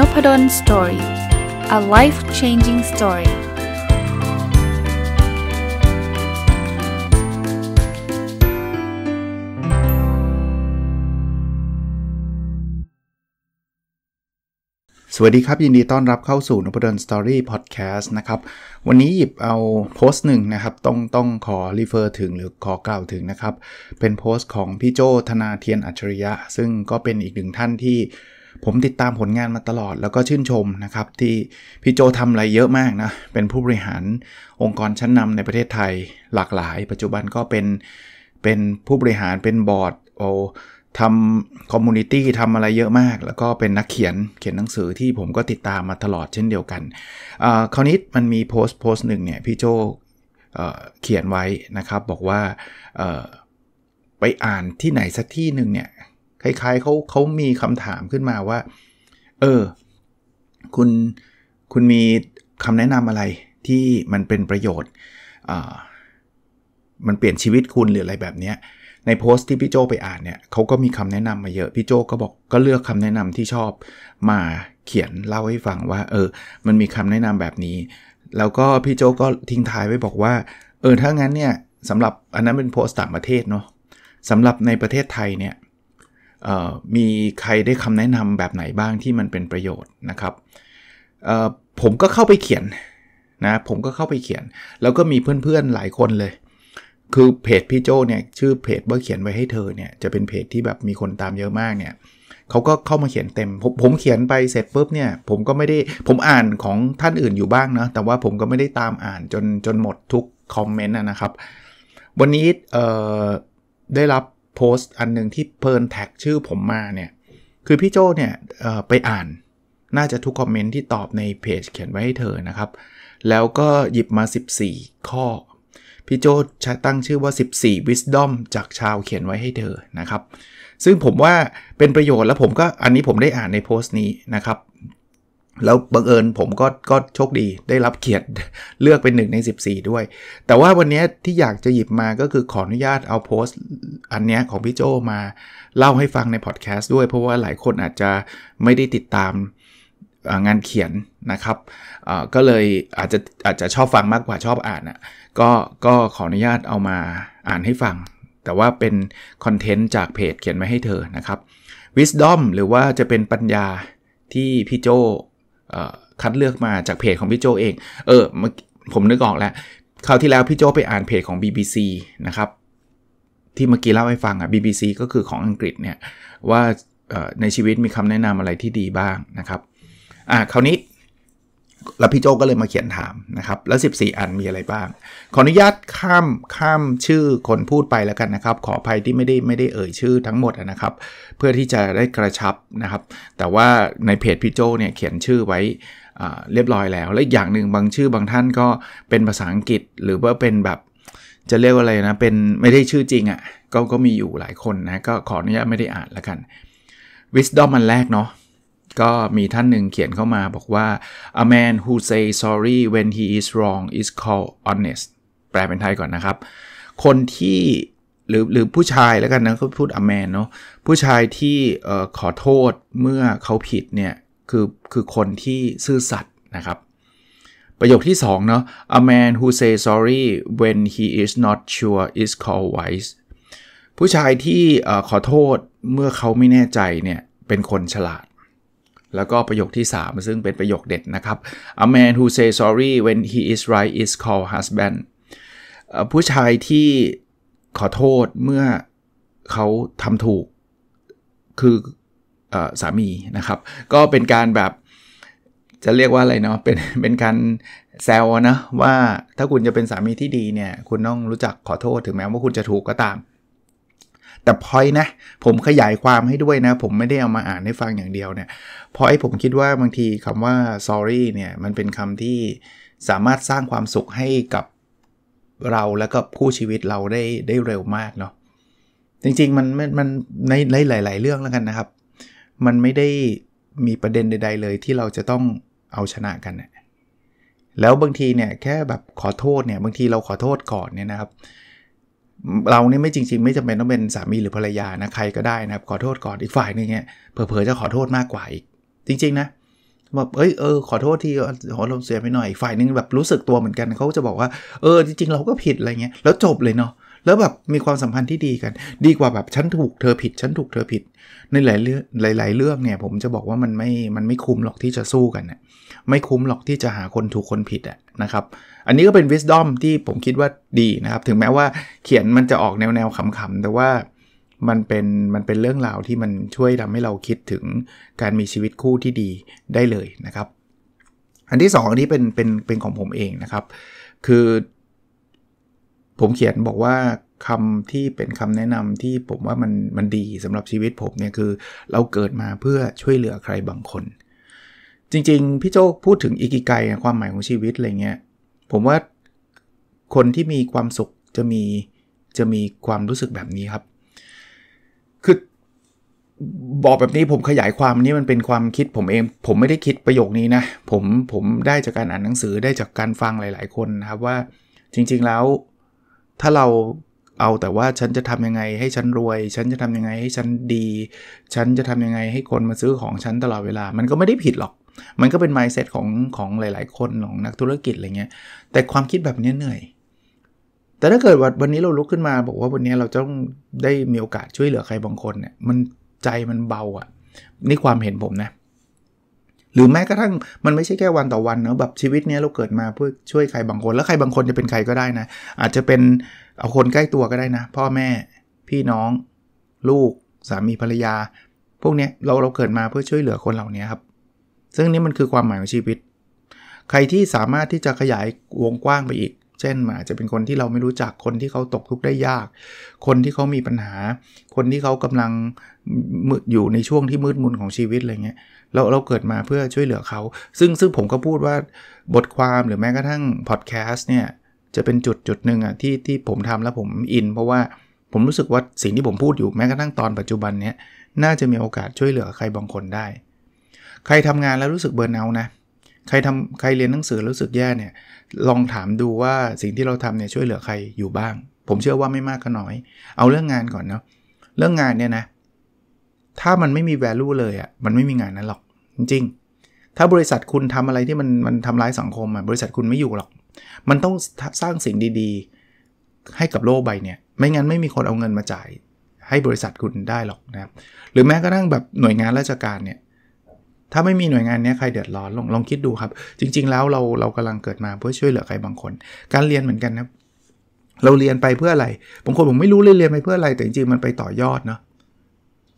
n o p ด d o สตอรี่ a life changing story สวัสดีครับ ยินดีต้อนรับเข้าสู่นพดลสตอรี่พอดแคสต์นะครับ วันนี้หยิบเอาโพสต์หนึ่งนะครับต้องต้องขอรีเฟอร์ถึงหรือขอกล่าวถึงนะครับ เป็นโพสต์ของพี่โจธนาเทียนอัจฉริยะ ซึ่งก็เป็นอีกหนึ่งท่านที่ผมติดตามผลงานมาตลอดแล้วก็ชื่นชมนะครับที่พี่โจทำอะไรเยอะมากนะเป็นผู้บริหารองค์กรชั้นนำในประเทศไทยหลากหลาย ปัจจุบันก็เป็นเป็นผู้บริหารเป็นบอร์ดโอทำคอมมูนิตี้ทำอะไรเยอะมาก แล้วก็เป็นนักเขียนเขียนหนังสือที่ผมก็ติดตามมาตลอดเช่นเดียวกันคราวนี้มันมีโพสต์โพสต์หนึ่งเนี่ยพี่โจเเขียนไว้นะครับบอกว่าไปอ่านที่ไหนสักที่หนึ่งเนี่ยคล้ายๆเขาเขามีคำถามขึ้นมาว่า เออ คุณคุณมีคำแนะนำอะไรที่มันเป็นประโยชน์ มันเปลี่ยนชีวิตคุณหรืออะไรแบบนี้ในโพสต์ที่พี่โจไปอ่านเนี่ยเขาก็มีคำแนะนำมาเยอะ พี่โจก็บอกก็เลือกคำแนะนำที่ชอบมาเขียนเล่าให้ฟังว่าเออ มันมีคำแนะนำแบบนี้ แล้วก็ พี่โจก็ทิ้งท้ายไว้บอกว่า เออ ถ้างั้นเนี่ยสำหรับอันนั้นเป็นโพสต์ต่างประเทศเนาะสำหรับในประเทศไทยเนี่ยมีใครได้คำแนะนำแบบไหนบ้างที่มันเป็นประโยชน์นะครับผมก็เข้าไปเขียนนะผมก็เข้าไปเขียน แล้วก็มีเพื่อนๆหลายคนเลย คือเพจพี่โจเนี่ย ชื่อเพจว่าเขียนไว้ให้เธอเนี่ย จะเป็นเพจที่แบบมีคนตามเยอะมากเนี่ยเขาก็เข้ามาเขียนเต็ม ผมผมเขียนไปเสร็จปุ๊บเนี่ย ผมก็ไม่ได้ผมอ่านของท่านอื่นอยู่บ้างนะ แต่ว่าผมก็ไม่ได้ตามอ่านจนจนหมดทุกคอมเมนต์นะครับวันนี้ได้รับโพสต์อันหนึ่งที่เพิร์นแท็กชื่อผมมาเนี่ย คือพี่โจเนี่ยไปอ่านน่าจะทุกคอมเมนต์ที่ตอบในเพจเขียนไว้ให้เธอนะครับ แล้วก็หยิบมา 14 ข้อ พี่โจตั้งชื่อว่า 14 wisdom จากชาวเขียนไว้ให้เธอนะครับ ซึ่งผมว่าเป็นประโยชน์แล้วผมก็อันนี้ผมได้อ่านในโพสต์นี้นะครับแล้วบังเอิญผมก็ก็โชคดีได้รับเกียรติเลือกเป็นหนึ่งใน 14 ด้วย แต่ว่าวันนี้ที่อยากจะหยิบมาก็คือขออนุญาตเอาโพสต์อันนี้ของพี่โจมาเล่าให้ฟังในพอดแคสต์ด้วยเพราะว่าหลายคนอาจจะไม่ได้ติดตามงานเขียนนะครับก็เลยอาจจะอาจจะชอบฟังมากกว่าชอบอ่านนะก็ก็ขออนุญาตเอามาอ่านให้ฟัง แต่ว่าเป็นคอนเทนต์จากเพจเขียนมาให้เธอนะครับ Wisdom หรือว่าจะเป็นปัญญาที่พี่โจคัดเลือกมาจากเพจของพี่โจเอง เออ ผมนึกออกแล้ว คราวที่แล้วพี่โจไปอ่านเพจของ BBC นะครับ ที่เมื่อกี้เล่าให้ฟังอ่ะ BBC ก็คือของอังกฤษเนี่ย ว่าในชีวิตมีคำแนะนำอะไรที่ดีบ้างนะครับ อ่ะคราวนี้แล้วพี่โจก็เลยมาเขียนถามนะครับ แล้ว 14 อันมีอะไรบ้าง ขออนุญาตข้ามข้ามชื่อคนพูดไปแล้วกันนะครับ ขออภัยที่ไม่ได้ไม่ได้เอ่ยชื่อทั้งหมดนะครับ เพื่อที่จะได้กระชับนะครับ แต่ว่าในเพจพี่โจเนี่ยเขียนชื่อไว้เรียบร้อยแล้ว และออย่างหนึ่งบางชื่อบางท่านก็เป็นภาษาอังกฤษ หรือว่าเป็นแบบ จะเรียกว่าอะไรนะเป็นไม่ได้ชื่อจริงอะ่ะก็ก็มีอยู่หลายคนนะก็ขออนุญาตไม่ได้อ่านแล้วกัน wisdom มันแรกเนาะก็มีท่านหนึ่งเขียนเข้ามาบอกว่า a man who say sorry when he is wrong is called honest แปลเป็นไทยก่อนนะครับ คนที่หรือหรือผู้ชายแล้วกันนะเขาพูด a man เนาะผู้ชายที่ขอโทษเมื่อเขาผิดเนี่ย คือคือคนที่ซื่อสัตย์นะครับ ประโยคที่2เนาะ a man who say sorry when he is not sure is called wise ผู้ชายที่ขอโทษเมื่อเขาไม่แน่ใจเนี่ย เป็นคนฉลาดแล้วก็ประโยคที่ 3 ซึ่งเป็นประโยคเด็ดนะครับ a man who say sorry when he is right is called husband ผู้ชายที่ขอโทษเมื่อเขาทำถูกคืออสามีนะครับ ก็เป็นการแบบจะเรียกว่าอะไรเนาะเป็นเป็นการแซวนะ ว่าถ้าคุณจะเป็นสามีที่ดีเนี่ย คุณต้องรู้จักขอโทษถึงแม้ว่าคุณจะถูกก็ตามแต่พอยนะผมขยายความให้ด้วยนะ ผมไม่ได้เอามาอ่านให้ฟังอย่างเดียวเนี่ยพอ้ผมคิดว่าบางทีคำว่า sorry เนี่ยมันเป็นคำที่สามารถสร้างความสุขให้กับเราและก็คู่ชีวิตเราได้ได้เร็วมากเนาะจริงๆมันมันในหลาย ๆ เรื่องแล้วกันนะครับ มันไม่ได้มีประเด็นใดๆเลยที่เราจะต้องเอาชนะกันแล้วบางทีเนี่ยแค่แบบขอโทษเนี่ยบางทีเราขอโทษก่อนเนี่ยนะครับเราเนี่ยไม่จริงๆไม่จำเป็นต้องเป็นสามีหรือภรรยานะ ใครก็ได้นะครับขอโทษก่อนอีกฝ่ายนึงเนี่ยเผลอๆ จะขอโทษมากกว่าอีก จริงๆนะแบบเอ้ยเออขอโทษที่ขอลมเสียไปหน่อยฝ่ายนึงแบบรู้สึกตัวเหมือนกันเขาจะบอกว่าเออจริงๆเราก็ผิดอะไรเงี้ยแล้วจบเลยเนาะแล้วแบบมีความสัมพันธ์ที่ดีกัน ดีกว่าแบบ ฉันถูกเธอผิดฉันถูกเธอผิดในหลายเรื่องหลาย ๆเรื่องเนี่ยผมจะบอกว่ามันไม่มันไม่คุ้มหรอกที่จะสู้กันนยไม่คุ้มหรอกที่จะหาคนถูกคนผิดอ่ะนะครับ อันนี้ก็เป็น wisdom ที่ผมคิดว่าดีนะครับถึงแม้ว่าเขียนมันจะออกแนวแนวขำๆแต่ว่ามันเป็นมันเป็นเรื่องราวที่มันช่วยทำให้เราคิดถึงการมีชีวิตคู่ที่ดีได้เลยนะครับ อันที่ 2อันนี้เป็นเป็นเป็นของผมเองนะครับคือผมเขียนบอกว่าคำที่เป็นคำแนะนำที่ผมว่ามันมันดีสำหรับชีวิตผมเนี่ยคือเราเกิดมาเพื่อช่วยเหลือใครบางคน จริง ๆพี่โจพูดถึงอิกิไกความหมายของชีวิตอะไรเงี้ยผมว่าคนที่มีความสุขจะมีจะมีความรู้สึกแบบนี้ครับ คือบอกแบบนี้ผมขยายความนี้มันเป็นความคิดผมเอง ผมไม่ได้คิดประโยคนี้นะ ผมผมได้จากการอ่านหนังสือได้จากการฟังหลายๆคนนะครับว่าจริงๆแล้วถ้าเราเอาแต่ว่าฉันจะทำยังไงให้ฉันรวย ฉันจะทำยังไงให้ฉันดี ฉันจะทำยังไงให้คนมาซื้อของฉันตลอดเวลา มันก็ไม่ได้ผิดหรอก มันก็เป็น mindset ของของหลายๆคนของนักธุรกิจอะไรเงี้ย แต่ความคิดแบบนี้เหนื่อย แต่ถ้าเกิดวันนี้เราลุกขึ้นมาบอกว่าวันนี้เราต้องได้มีโอกาสช่วยเหลือใครบางคนเนี่ย มันใจมันเบาอะ่ะนี่ความเห็นผมนะเหรือแม้กระทั่งมันไม่ใช่แค่วันต่อวันเนะแบบชีวิตเนี้ยเราเกิดมาเพื่อช่วยใครบางคน แล้วใครบางคนจะเป็นใครก็ได้นะ อาจจะเป็นเอาคนใกล้ตัวก็ได้นะ พ่อแม่ พี่น้อง ลูก สามีภรรยา พวกเนี้ยเราเราเกิดมาเพื่อช่วยเหลือคนเหล่านี้ครับ ซึ่งนี่มันคือความหมายของชีวิต ใครที่สามารถที่จะขยายวงกว้างไปอีกเช่นอาจจะเป็นคนที่เราไม่รู้จักคนที่เขาตกทุกข์ได้ยาก คนที่เขามีปัญหา คนที่เขากำลังมืดอยู่ในช่วงที่มืดมนของชีวิตอะไรเงี้ยเราเราเกิดมาเพื่อช่วยเหลือเขาซึ่งซึ่งผมก็พูดว่าบทความหรือแม้กระทั่งพอดแคสต์เนี่ยจะเป็นจุดจุดหนึ่งอ่ะที่ที่ผมทำแล้วผมอิน เพราะว่าผมรู้สึกว่าสิ่งที่ผมพูดอยู่แม้กระทั่งตอนปัจจุบันเนี้ยน่าจะมีโอกาสช่วยเหลือใครบางคนได้ใครทำงานแล้วรู้สึกเบิร์นเอานะใครทำใครเรียนหนังสือรู้สึกแย่เนี่ย ลองถามดูว่าสิ่งที่เราทำเนี่ยช่วยเหลือใครอยู่บ้างผมเชื่อว่าไม่มากก็น้อย เอาเรื่องงานก่อนเนาะเรื่องงานเนี่ยนะ ถ้ามันไม่มีแวลูเลยอะ่ะมันไม่มีงานนั้นหรอก จริง ๆ ถ้าบริษัทคุณทำอะไรที่มันมันทำร้ายสังคมอะ่ะบริษัทคุณไม่อยู่หรอก มันต้องสร้างสิ่งดีๆ ให้กับโลกใบเนี่ย ไม่งั้นไม่มีคนเอาเงินมาจ่ายให้บริษัทคุณได้หรอกนะครับหรือแม้กระทั่งแบบหน่วยงานราชการเนี่ยถ้าไม่มีหน่วยงานนี้ใครเดือดร้อนลองลองคิดดูครับ จริง ๆ แล้วเราเรากำลังเกิดมาเพื่อช่วยเหลือใครบางคน การเรียนเหมือนกันนะ เราเรียนไปเพื่ออะไรบางคนผมไม่รู้เลยเรียนไปเพื่ออะไร แต่จริงๆมันไปต่อยอดเนาะ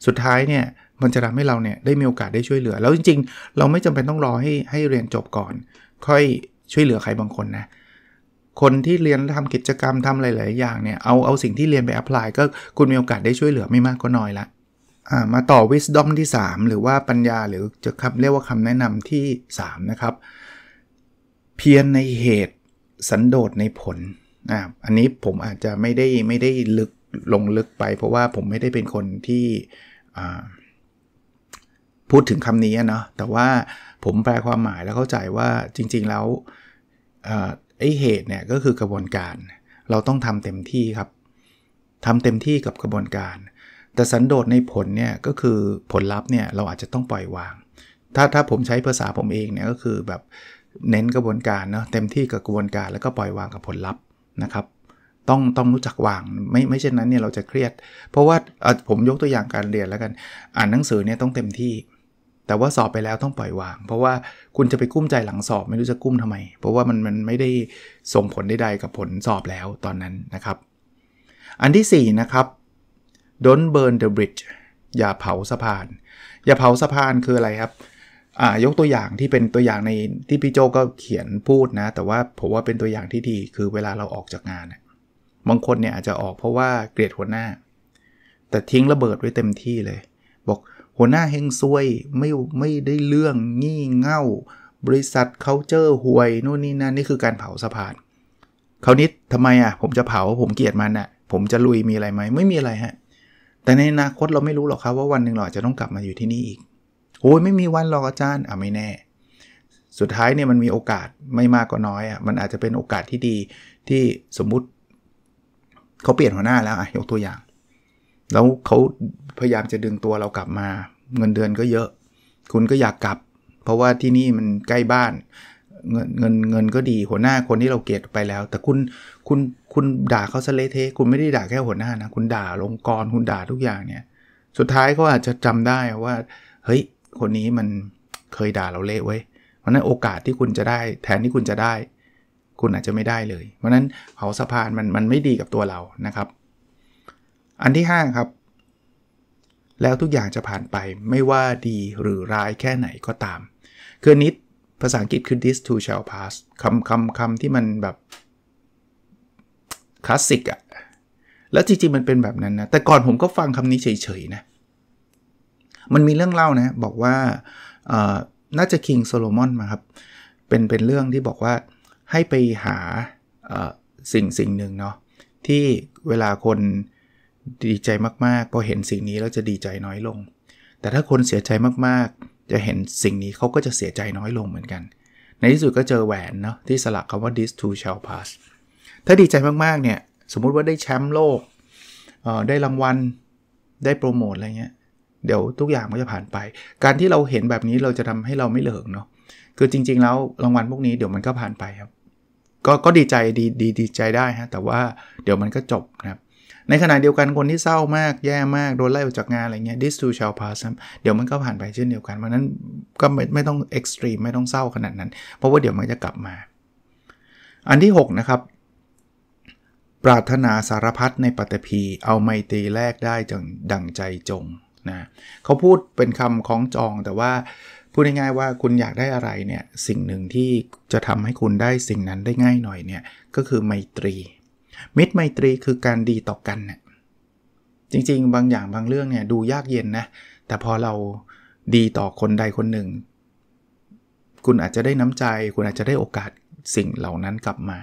สุดท้ายเนี่ย มันจะทำให้เราเนี่ยได้มีโอกาสได้ช่วยเหลือ แล้วจริงๆ เราไม่จำเป็นต้องรอให้ให้เรียนจบก่อน ค่อยช่วยเหลือใครบางคนนะคนที่เรียนทำกิจกรรมทำหลายๆอย่างเนี่ยเอาเอาสิ่งที่เรียนไปอัพพลายก็คุณมีโอกาสได้ช่วยเหลือไม่มากก็น้อยละมาต่อ wisdom ที่ 3 หรือว่าปัญญาหรือจะคำเรียกว่าคำแนะนำที่ 3 นะครับ เพียรในเหตุ สันโดษในผลออันนี้ผมอาจจะไม่ได้ไม่ได้ลึกลงลึกไป เพราะว่าผมไม่ได้เป็นคนที่พูดถึงคำนี้เนาะแต่ว่าผมแปลความหมายแล้วเข้าใจว่าจริงๆแล้วไอ้เหตุเนี่ยก็คือกระบวนการ เราต้องทำเต็มที่ครับทำเต็มที่กับกระบวนการแต่สันโดษในผลเนี่ยก็คือผลลัพธ์เนี่ยเราอาจจะต้องปล่อยวาง ถ้าถ้าผมใช้ภาษาผมเองเนี่ยก็คือแบบเน้นกระบวนการเนาะเต็มที่กับกระบวนการแล้วก็ปล่อยวางกับผลลัพธ์นะครับ ต้องต้องรู้จักวาง ไม่ไม่เช่นนั้นเนี่ยเราจะเครียด เพราะว่าผมยกตัวอย่างการเรียนแล้วกันอ่านหนังสือเนี่ยต้องเต็มที่ แต่ว่าสอบไปแล้วต้องปล่อยวาง เพราะว่าคุณจะไปกุ้มใจหลังสอบไม่รู้จะกุ้มทำไม เพราะว่ามันมันไม่ได้ส่งผลใดๆกับผลสอบแล้วตอนนั้นนะครับ อันที่4นะครับ don't burn the bridge อย่าเผาสะพาน อย่าเผาสะพานคืออะไรครับอ่ายกตัวอย่างที่เป็นตัวอย่างในที่พี่โจก็เขียนพูดนะ แต่ว่าผมว่าเป็นตัวอย่างที่ดีคือเวลาเราออกจากงาน บางคนเนี่ยอาจจะออกเพราะว่าเกลียดหัวหน้า แต่ทิ้งระเบิดไว้เต็มที่เลย บอกหัวหน้าเฮงซวยไม่ไม่ได้เรื่องงี่เง่า บริษัทเคาเจอหวยนู่นนี่นั่นนี่คือการเผาสะพานคราวนี้ทำไมอ่ะ ผมจะเผาผมเกลียดมันอ่ะผมจะลุยมีอะไรไหมไม่มีอะไรฮะแต่ในอนาคตเราไม่รู้ หรอกครับว่าวันหนึ่งเราอาจจะต้องกลับมาอยู่ที่นี่อีก โอ้ยไม่มีวันหรอกอาจารย์อ่ะไม่แน่ สุดท้ายเนี่ยมันมีโอกาสไม่มากก็น้อยอ่ะมันอาจจะเป็นโอกาสที่ดีที่สมมุติเขาเปลี่ยนหัวหน้าแล้วอ่ะยกตัวอย่าง แล้วเขาพยายามจะดึงตัวเรากลับมา เงินเดือนก็เยอะ คุณก็อยากกลับ เพราะว่าที่นี่มันใกล้บ้าน เงินเงินเงินก็ดีหัวหน้าคนที่เราเกลียดไปแล้ว แต่คุณคุณคุณ ด่าเขาสเลเทคุณไม่ได้ด่าแค่หัวหน้า นะ คุณด่าองค์กร คุณ ด่าทุกอย่างเนี่ย สุดท้ายเขาอาจจะจำได้ว่า เฮ้ย คนนี้มันเคยด่าเราเละไว้ เพราะนั้นโอกาสที่คุณจะได้ แทนที่คุณจะได้ คุณอาจจะไม่ได้เลย เพราะนั้นเผาสะพานมันมันไม่ดีกับตัวเรา นะครับ อันที่ 5 ครับ แล้วทุกอย่างจะผ่านไปไม่ว่าดีหรือร้ายแค่ไหนก็ตามคือนิดภาษาอังกฤษคือ this too shall pass คำคำคำที่มันแบบคลาสสิกอะแล้วจริงๆมันเป็นแบบนั้นนะ แต่ก่อนผมก็ฟังคำนี้เฉยๆนะ มันมีเรื่องเล่านะ บอกว่าน่าจะคิงโซโลมอนมาครับ เป็นเป็นเรื่องที่บอกว่าให้ไปหาสิ่งสิ่งหนึ่งเนาะ ที่เวลาคนดีใจมากๆพอเห็นสิ่งนี้แล้วจะดีใจน้อยลง แต่ถ้าคนเสียใจมาก ๆ จะเห็นสิ่งนี้เขาก็จะเสียใจน้อยลงเหมือนกัน ในที่สุดก็เจอแหวนเนาะที่สลักคำว่า this too shall pass ถ้าดีใจมากๆ เนี่ย สมมุติว่าได้แชมป์โลก ได้รางวัล ได้โปรโมทอะไรเงี้ย เดี๋ยวทุกอย่างมันจะผ่านไป การที่เราเห็นแบบนี้เราจะทำให้เราไม่เหลิงเนาะ คือจริงๆ แล้วรางวัลพวกนี้เดี๋ยวมันก็ผ่านไปครับ ก็ก็ดีใจดีดี ดีใจได้ฮะ แต่ว่าเดี๋ยวมันก็จบนะครับ ในขณะเดียวกันคนที่เศร้ามาก แย่มาก โดนไล่ออกจากงานอะไรเงี้ย this too shall pass เดี๋ยวมันก็ผ่านไปเช่นเดียวกัน เพราะนั้นก็ไม่ไม่ต้องเอ็กซ์ตรีมไม่ต้องเศร้าขนาดนั้น เพราะว่าเดี๋ยวมันจะกลับมา อันที่ 6 นะครับปรารถนาสารพัดในปัตภีเอาไมตรีแลกได้จัง ดังใจจงนะเขาพูดเป็นคำของจองแต่ว่าพูดง่ายๆว่าคุณอยากได้อะไรเนี่ยสิ่งหนึ่งที่จะทำให้คุณได้สิ่งนั้นได้ง่ายหน่อยเนี่ยก็คือไมตรีมิตรไมตรีคือการดีต่อกันน่ยจริง ๆ บางอย่างบางเรื่องเนี่ยดูยากเย็นนะแต่พอเราดีต่อคนใดคนหนึ่ง คุณอาจจะได้น้ำใจ คุณอาจจะได้โอกาสสิ่งเหล่านั้นกลับมา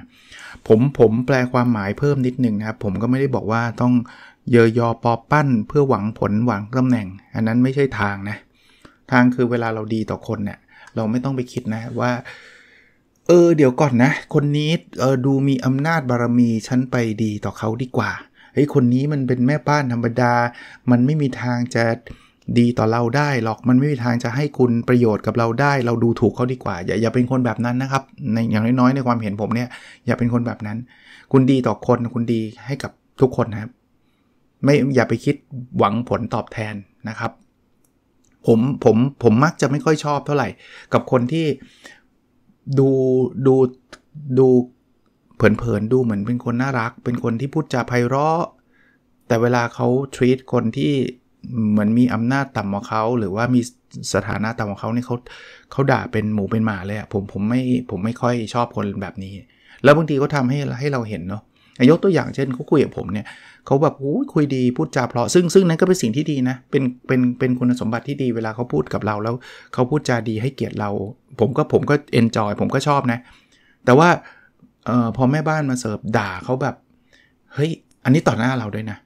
ผมผมแปลความหมายเพิ่มนิดนึงนะครับ ผมก็ไม่ได้บอกว่าต้องเยอยอปอปั้นเพื่อหวังผลหวังตำแหน่ง อันนั้นไม่ใช่ทางนะทางคือเวลาเราดีต่อคนเนะี่ยเราไม่ต้องไปคิดนะว่า เออเดี๋ยวก่อนนะ คนนี้เออดูมีอำนาจบารมีฉันไปดีต่อเขาดีกว่าเฮ้ยคนนี้มันเป็นแม่บ้านธรรมดา มันไม่มีทางจะดีต่อเราได้หรอกมันไม่มีทางจะให้คุณประโยชน์กับเราได้ เราดูถูกเขาดีกว่า อย่า อย่าเป็นคนแบบนั้นนะครับ ในอย่างน้อยๆในความเห็นผมเนี่ย อย่าเป็นคนแบบนั้น คุณดีต่อคนคุณดีให้กับทุกคนนะครับ ไม่อย่าไปคิดหวังผลตอบแทนนะครับ ผมผมผมมักจะไม่ค่อยชอบเท่าไหร่ กับคนที่ดูดูดูเผินๆดูเหมือนเป็นคนน่ารัก เป็นคนที่พูดจาไพเราะแต่เวลาเขา treat คนที่เหมือนมีอำนาจต่ำกว่าเขา หรือว่ามีสถานะต่ำกว่าเขาเนี่ยเขาเขาด่าเป็นหมูเป็นหมาเลยอะผมผมไม่ผมไม่ค่อยชอบคนแบบนี้ แล้วบางทีก็ททาให้ให้เราเห็นเนาะยกตัวอย่างเช่นเขาคุยกับผมเนี่ยเขาแบบคุยดีพูดจาเพราะซึ่งซึ่งนั้นก็เป็นสิ่งที่ดีนะเป็นเป็นเป็นคุณสมบัติที่ดีเวลาเขาพูดกับเราแล้วเขาพูดจาดีให้เกียรติเรา ผมก็ผมก็เอนจอยผมก็ชอบนะ แต่ว่าออพอแม่บ้านมาเสิร์ฟด่าเขาแบบเฮ้ยอันนี้ต่อหน้าเราด้วยนะ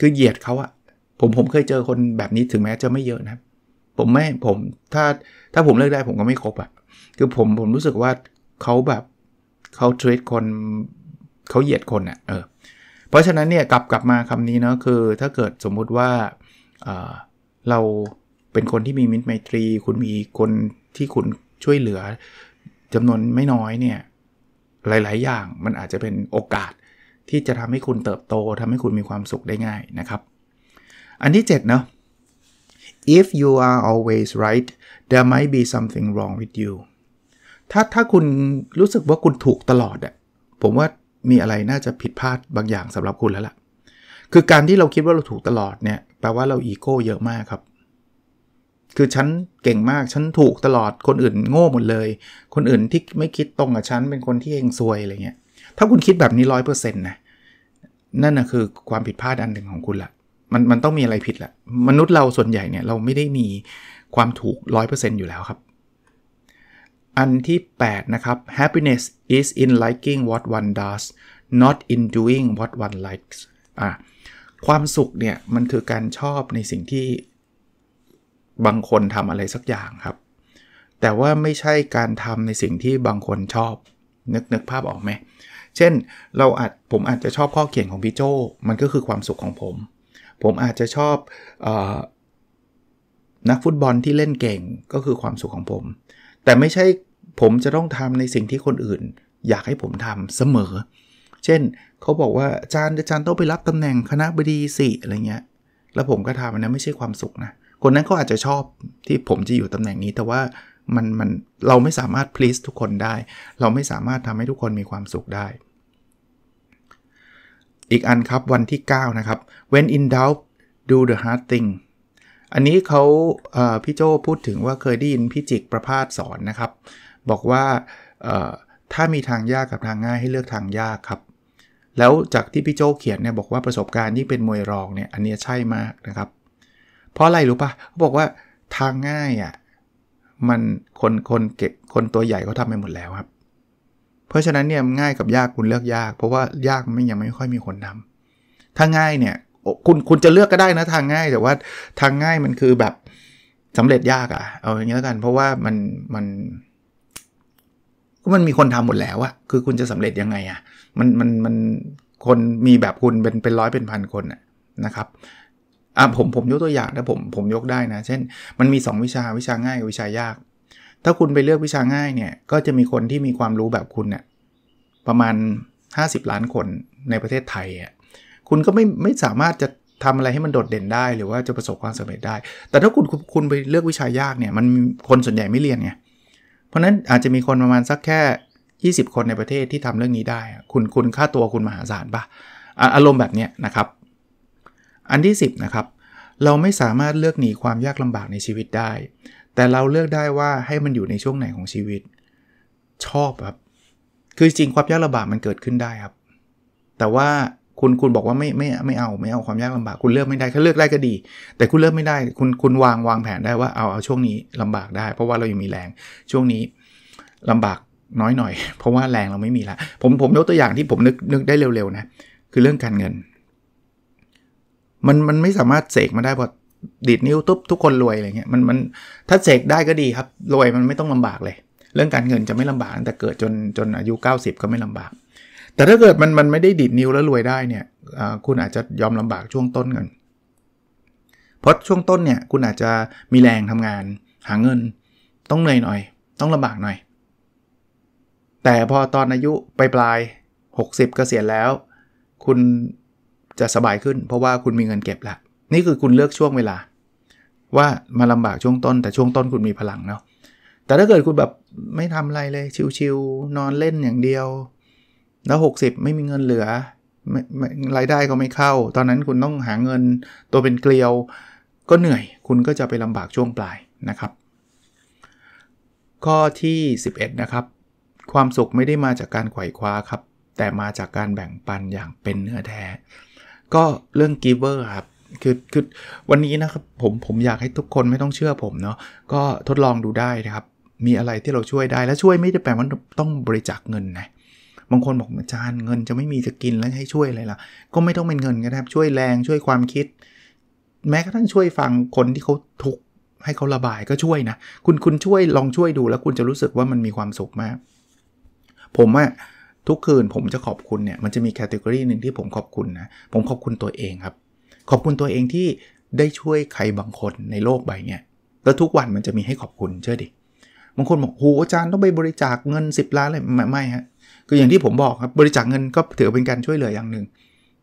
คือเหยียดเขาอะผมผมเคยเจอคนแบบนี้ถึงแม้จะไม่เยอะนะผมไม่ผมถ้าถ้าผมเลิกได้ ผมก็ไม่ครบอะ่ะคือผมผมรู้สึกว่าเขาแบบเขาทรีตคนเขาเหยียดคนอะ่ะเออเพราะฉะนั้นเนี่ยกลับกลับมาคำนี้เนาะคือ ถ้าเกิดสมมุติว่าเเราเป็นคนที่มีมิตรไมตรี คุณมีคนที่คุณช่วยเหลือ จำนวนไม่น้อยเนี่ย หลาย ๆ อย่างมันอาจจะเป็นโอกาส ที่จะทำให้คุณเติบโตทำให้คุณมีความสุขได้ง่ายนะครับอันที่ 7 เนาะ if you are always right there might be something wrong with you ถ้าถ้าคุณรู้สึกว่าคุณถูกตลอดอะผมว่ามีอะไรน่าจะผิดพลาดบางอย่างสำหรับคุณแล้วล่ะ คือการที่เราคิดว่าเราถูกตลอดเนี่ย แปลว่าเราอีโก้เยอะมากครับ คือฉันเก่งมาก ฉันถูกตลอด คนอื่น โง่หมดเลย คนอื่นที่ไม่คิดตรงกับฉัน เป็นคนที่เองซวยอะไรเงี้ย ถ้าคุณคิดแบบนี้ร้อยเปอร์เซ็นต์นะ นั่นนะคือความผิดพลาดอันหนึ่งของคุณละมันมันต้องมีอะไรผิดแหละ มนุษย์เราส่วนใหญ่เนี่ยเราไม่ได้มีความถูก 100%อยู่แล้วครับ อันที่ 8 นะครับ happiness is in liking what one does not in doing what one likes อ่ะความสุขเนี่ยมันคือการชอบในสิ่งที่บางคนทำอะไรสักอย่างครับ แต่ว่าไม่ใช่การทำในสิ่งที่บางคนชอบนึกนึกภาพออกไหม เช่นเราอาจผมอาจจะชอบข้อเขียนของพี่โจ มันก็คือความสุขของผมผมอาจจะชอบอนักฟุตบอลที่เล่นเก่งก็คือความสุขของผม แต่ไม่ใช่ผมจะต้องทำในสิ่งที่คนอื่นอยากให้ผมทำเสมอ เช่นเขาบอกว่าอาจารย์อาจารย์ต้องไปรับตำแหน่งคณะบดีสิอะไรเงี้ยแล้วผมก็ทำอันนั้นไม่ใช่ความสุขนะคนนั้นเขาอาจจะชอบที่ผมจะอยู่ตำแหน่งนี้ แต่ว่ามันมันเราไม่สามารถ please ทุกคนได้ เราไม่สามารถทำให้ทุกคนมีความสุขได้อีกอันครับวันที่ 9 นะครับ when in doubt do the hard thing อันนี้เขาพี่โจพูดถึงว่าเคยได้ยินพี่จิกประพาสสอนนะครับ บอกว่าถ้ามีทางยากกับทางง่ายให้เลือกทางยากครับ แล้วจากที่พี่โจเขียนเนี่ยบอกว่าประสบการณ์ยิ่งเป็นมวยรองเนี่ยอันนี้ใช่มากนะครับ เพราะอะไรรู้ปะเขาบอกว่าทางง่ายอะ่ะมันคนคนเก็บคนตัวใหญ่เขาทำไปหมดแล้วครับเพราะฉะนั้นเนี่ยง่ายกับยากคุณเลือกยาก เพราะว่ายากมันยังไม่ค่อยมีคนทำถ้าง่าย เนี่ยคุณคุณจะเลือกก็ได้นะทางง่าย แต่ว่าทางง่ายมันคือแบบสำเร็จยากอะ่ะเอาอย่างนี้แล้วกัน เพราะว่ามันมันก็มันมีคนทำหมดแล้วอะคือคุณจะสำเร็จยังไงอะมันมันมันคนมีแบบคุณเป็นเป็นร้อยเป็นพันคนะนะครับ อ่ะผมผมยกตัวอย่างนะผมผมยกได้นะเช่น มันมี2วิชาวิชาง่ายกับวิชายากถ้าคุณไปเลือกวิชาง่ายเนี่ยก็จะมีคนที่มีความรู้แบบคุณเนี่ยประมาณ 50 ล้านคนในประเทศไทยอ่ะคุณก็ไม่ไม่สามารถจะทำอะไรให้มันโดดเด่นได้ หรือว่าจะประสบความสำเร็จได้ แต่ถ้าคุณคุณไปเลือกวิชายากเนี่ยมันคนส่วนใหญ่ไม่เรียนไงเพราะนั้นอาจจะมีคนประมาณสักแค่ 20 คนในประเทศที่ทำเรื่องนี้ได้ คุณคุณค่าตัวคุณมหาศาลปะอารมณ์แบบเนี้ยนะครับ อันที่10นะครับเราไม่สามารถเลือกหนีความยากลำบากในชีวิตได้แต่เราเลือกได้ว่าให้มันอยู่ในช่วงไหนของชีวิต ชอบครับ คือจริงความยากลำบากมันเกิดขึ้นได้ครับ แต่ว่าคุณคุณบอกว่าไม่ไม่ไม่เอาไม่เอาความยากลำบาก คุณเลือกไม่ได้ถ้าเลือกได้ก็ดี แต่คุณเลือกไม่ได้ คุณคุณวางวางแผนได้ว่าเอาเอาช่วงนี้ ลำบากได้ เพราะว่าเรายังมีแรงช่วงนี้ลำบากน้อยหน่อย เพราะว่าแรงเราไม่มีละผมผมยกตัวอย่างที่ผมนึกนึกได้เร็วๆนะคือเรื่องการเงินมันมันไม่สามารถเสกมาได้พราดีดนิ้วตุ๊บทุกคนรวยอะไรเงี้ยมันมันถ้าเสกได้ก็ดีครับรวยมันไม่ต้องลำบากเลย เรื่องการเงินจะไม่ลำบาก แต่เกิดจนจนอายุ 90 ก็ไม่ลำบาก แต่ถ้าเกิดมันมันไม่ได้ดีดนิ้วแล้วรวยได้เนี่ยคุณอาจจะยอมลำบากช่วงต้นเงินเพราะช่วงต้นเนี่ยคุณอาจจะมีแรงทำงานหาเงินต้องเหนื่อยหน่อย ต้องลำบากหน่อย แต่พอตอนอายุปลายปลาย60กเกษียณแล้ว คุณจะสบายขึ้น เพราะว่าคุณมีเงินเก็บละนี่คือคุณเลือกช่วงเวลา ว่ามาลำบากช่วงต้น แต่ช่วงต้นคุณมีพลังเนาะแต่ถ้าเกิดคุณแบบไม่ทำอะไรเลย ชิวๆนอนเล่นอย่างเดียว แล้ว 60 ไม่มีเงินเหลือรายได้ก็ไม่เข้า ตอนนั้นคุณต้องหาเงินตัวเป็นเกลียวก็เหนื่อยคุณก็จะไปลำบากช่วงปลายนะครับ ข้อที่ 11 นะครับ ความสุขไม่ได้มาจากการไขว่คว้าครับ แต่มาจากการแบ่งปันอย่างเป็นเนื้อแท้ ก็เรื่อง giver ครับคือ คือวันนี้นะครับ ผม ผมอยากให้ทุกคนไม่ต้องเชื่อผมเนาะ ก็ทดลองดูได้นะครับ มีอะไรที่เราช่วยได้ และช่วยไม่ได้แปลว่าต้องบริจาคเงินนะ บางคนบอกอาจารย์เงินจะไม่มีจะกินแล้วให้ช่วยอะไรล่ะก็ไม่ต้องเป็นเงินก็ได้ช่วยแรง ช่วยความคิด แม้กระทั่งช่วยฟังคนที่เขาทุกข์ให้เขาระบายก็ช่วยนะ คุณ คุณช่วย ลองช่วยดู แล้วคุณจะรู้สึกว่ามันมีความสุขมาก ผมอะทุกคืนผมจะขอบคุณเนี่ย มันจะมีแคตตากรีหนึ่งที่ผมขอบคุณนะ ผมขอบคุณตัวเองครับขอบคุณตัวเองที่ได้ช่วยใครบางคนในโลกใบเนี้ยแล้วทุกวันมันจะมีให้ขอบคุณเชื่อดิบางคนบอกโหอาจารย์ต้องไปบริจาคเงิน 10 ล้านเลยไม่ไม่ฮะคืออย่างที่ผมบอกครับบริจาคเงินก็ถือเป็นการช่วยเหลืออย่างหนึ่ง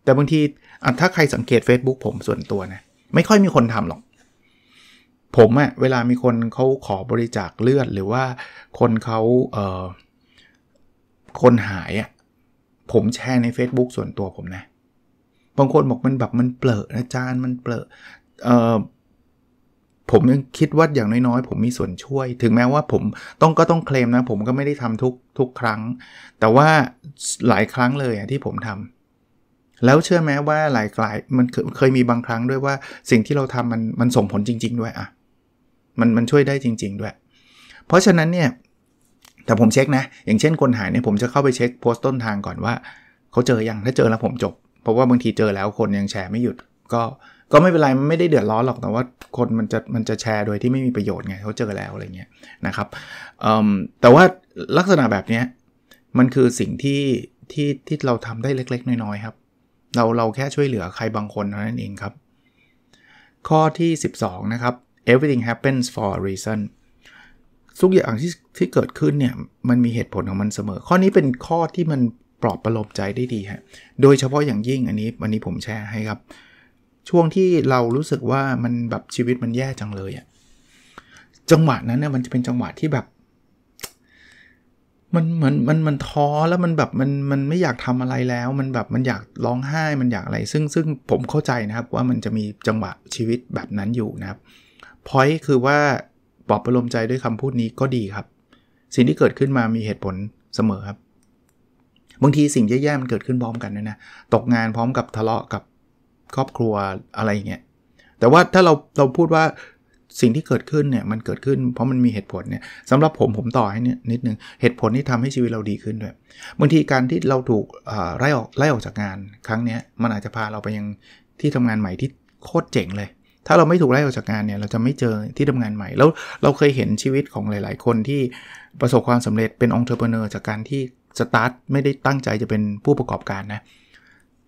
แต่บางทีถ้าใครสังเกต Facebook ผมส่วนตัวนะไม่ค่อยมีคนทำหรอก ผมอะเวลามีคนเขาขอบริจาคเลือด หรือว่าคนเขาเอ่อคนหายอะผมแชร์ใน Facebook ส่วนตัวผมนะบางคนบอกมันแบบมันเปลอะอาจารย์มันเปลอะเออผมยังคิดว่า อย่างน้อยๆผมมีส่วนช่วย ถึงแม้ว่าผมต้องก็ต้องเคลมนะผมก็ไม่ได้ทำทุกทุกครั้ง แต่ว่าหลายครั้งเลยที่ผมทำ แล้วเชื่อไหมว่าหลายกลายมันเคยมีบางครั้งด้วยว่าสิ่งที่เราทำมันมันส่งผลจริงๆด้วยอะมันมันช่วยได้จริงๆด้วย เพราะฉะนั้นเนี่ย แต่ผมเช็คนะ อย่างเช่นคนหายเนี่ยผมจะเข้าไปเช็คโพสต์ต้นทางก่อนว่าเขาเจอยังถ้าเจอแล้วผมจบเพราะว่าบางทีเจอแล้วคนยังแชร์ไม่หยุดก็ก็ไม่เป็นไรไม่ได้เดือดร้อนหรอกแต่ว่าคนมันจะมันจะแชร์โดยที่ไม่มีประโยชน์ไงเขาเจอแล้วอะไรเงี้ยนะครับ แต่ว่าลักษณะแบบนี้ มันคือสิ่งที่ที่ที่เราทำได้เล็กๆ น้อยๆ ครับ เราเราแค่ช่วยเหลือใครบางคนเท่านั้นเองครับ ข้อที่ 12 นะครับ everything happens for a reason ทุกอย่างที่ที่เกิดขึ้นเนี่ยมันมีเหตุผลของมันเสมอ ข้อนี้เป็นข้อที่มันปลอบประโลมใจได้ดีฮะโดยเฉพาะอย่างยิ่งอันนี้วันนี้ผมแชร์ให้ครับ ช่วงที่เรารู้สึกว่ามันแบบชีวิตมันแย่จังเลยอะจังหวะนั้นเนี่ยมันจะเป็นจังหวะที่แบบ มันเหมือนมันมันท้อแล้วมันแบบมันมันไม่อยากทำอะไรแล้วมันแบบมันอยากร้องไห้ มันอยากอะไร ซึ่งซึ่งผมเข้าใจนะครับว่ามันจะมีจังหวะชีวิตแบบนั้นอยู่นะครับ พอยคือว่าปลอบประโลมใจด้วยคำพูดนี้ก็ดีครับ สิ่งที่เกิดขึ้นมามีเหตุผลเสมอครับบางทีสิ่งแย่ๆมันเกิดขึ้นพร้อมกันนะนะตกงานพร้อมกับทะเลาะกับครอบครัวอะไรอย่างเงี้ยแต่ว่าถ้าเราเราพูดว่าสิ่งที่เกิดขึ้นเนี่ยมันเกิดขึ้น เพราะมันมีเหตุผลเนี่ยสำหรับผมผมต่อให้เนี่ยนิดนึงเหตุผลที่ทำให้ชีวิตเราดีขึ้นด้วยบางทีการที่เราถูกไล่ออกไล่ออกจากงาน ครั้งเนี้ยมันอาจจะพาเราไปยังที่ทำงานใหม่ที่โคตรเจ๋งเลย ถ้าเราไม่ถูกไล่ออกจากงานเนี่ยเราจะไม่เจอที่ทำงานใหม่แล้วเราเคยเห็นชีวิตของหลาย ๆ คนที่ประสบความสำเร็จเป็นองค์ประกอบจากการที่สตาร์ท ไม่ได้ตั้งใจจะเป็นผู้ประกอบการนะ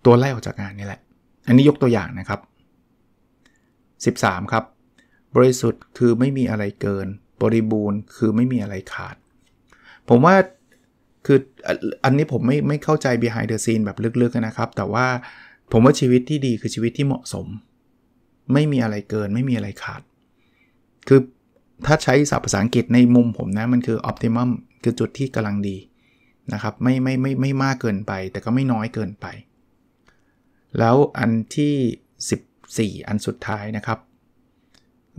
ตัวไล่ออกจากงานนี่แหละอันนี้ยกตัวอย่างนะครับ 13 ครับ บริสุทธิ์คือไม่มีอะไรเกิน บริบูรณ์คือไม่มีอะไรขาด ผมว่า คืออันนี้ผมไม่ไม่เข้าใจ behind the scene แบบลึก ๆนะครับ แต่ว่าผมว่าชีวิตที่ดีคือชีวิตที่เหมาะสม ไม่มีอะไรเกิน ไม่มีอะไรขาด คือถ้าใช้ศัพท์ภาษาอังกฤษในมุมผมนะมันคือ optimum คือจุดที่กำลังดีนะครับไม่ไม่ไม่ไม่มากเกินไป แต่ก็ไม่น้อยเกินไป แล้วอันที่ 14 อันสุดท้ายนะครับ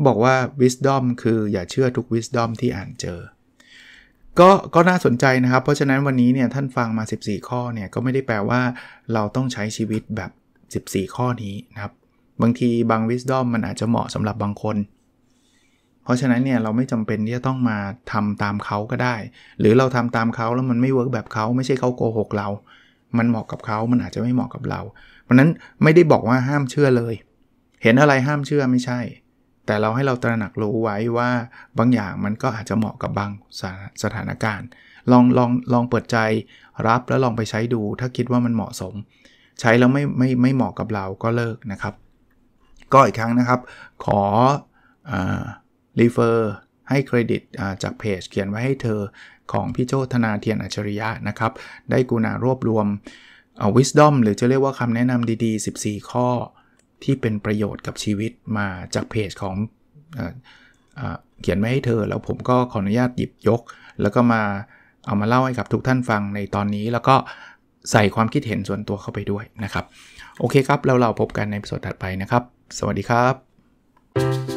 บอกว่า wisdom คืออย่าเชื่อทุก wisdom ที่อ่านเจอ ก็ก็น่าสนใจนะครับ เพราะฉะนั้นวันนี้เนี่ยท่านฟังมา 14 ข้อเนี่ยก็ไม่ได้แปลว่าเราต้องใช้ชีวิตแบบ 14 ข้อนี้นะครับบางทีบาง wisdom มันอาจจะเหมาะสำหรับบางคนเพราะฉะนั้นเนี่ยเราไม่จำเป็นที่จะต้องมาทำตามเขาก็ได้ หรือเราทำตามเขาแล้วมันไม่เวิร์กแบบเขาไม่ใช่เขาโกหกเรา มันเหมาะกับเขามันอาจจะไม่เหมาะกับเรา เพราะนั้นไม่ได้บอกว่าห้ามเชื่อเลย เห็นอะไรห้ามเชื่อไม่ใช่ แต่เราให้เราตระหนักรู้ไว้ว่าบางอย่างมันก็อาจจะเหมาะกับบางสสถานการณ์ ลองลองลองเปิดใจรับแล้วลองไปใช้ดู ถ้าคิดว่ามันเหมาะสม ใช้แล้วไม่ไม่ไม่เหมาะกับเราก็เลิกนะครับ ก็อีกครั้งนะครับ ขออรีเฟอร์ให้เครดิตจากเพจเขียนไว้ให้เธอของพี่โจธนาเทียนอัจฉริยะนะครับ ได้กุณารวบรวมเอาวิส d o m หรือจะเรียกว่าคำแนะนำดีๆ 14 ข้อ ที่เป็นประโยชน์กับชีวิตมาจากเพจของเอเขียนไว้ให้เธอ แล้วผมก็ขออนุญาตหยิบยก แล้วก็มาเอามาเล่าให้กับทุกท่านฟังในตอนนี้แล้วก็ใส่ความคิดเห็นส่วนตัวเข้าไปด้วยนะครับ โอเคครับแล้วเราพบกันในสดถัดไปนะครับ สวัสดีครับ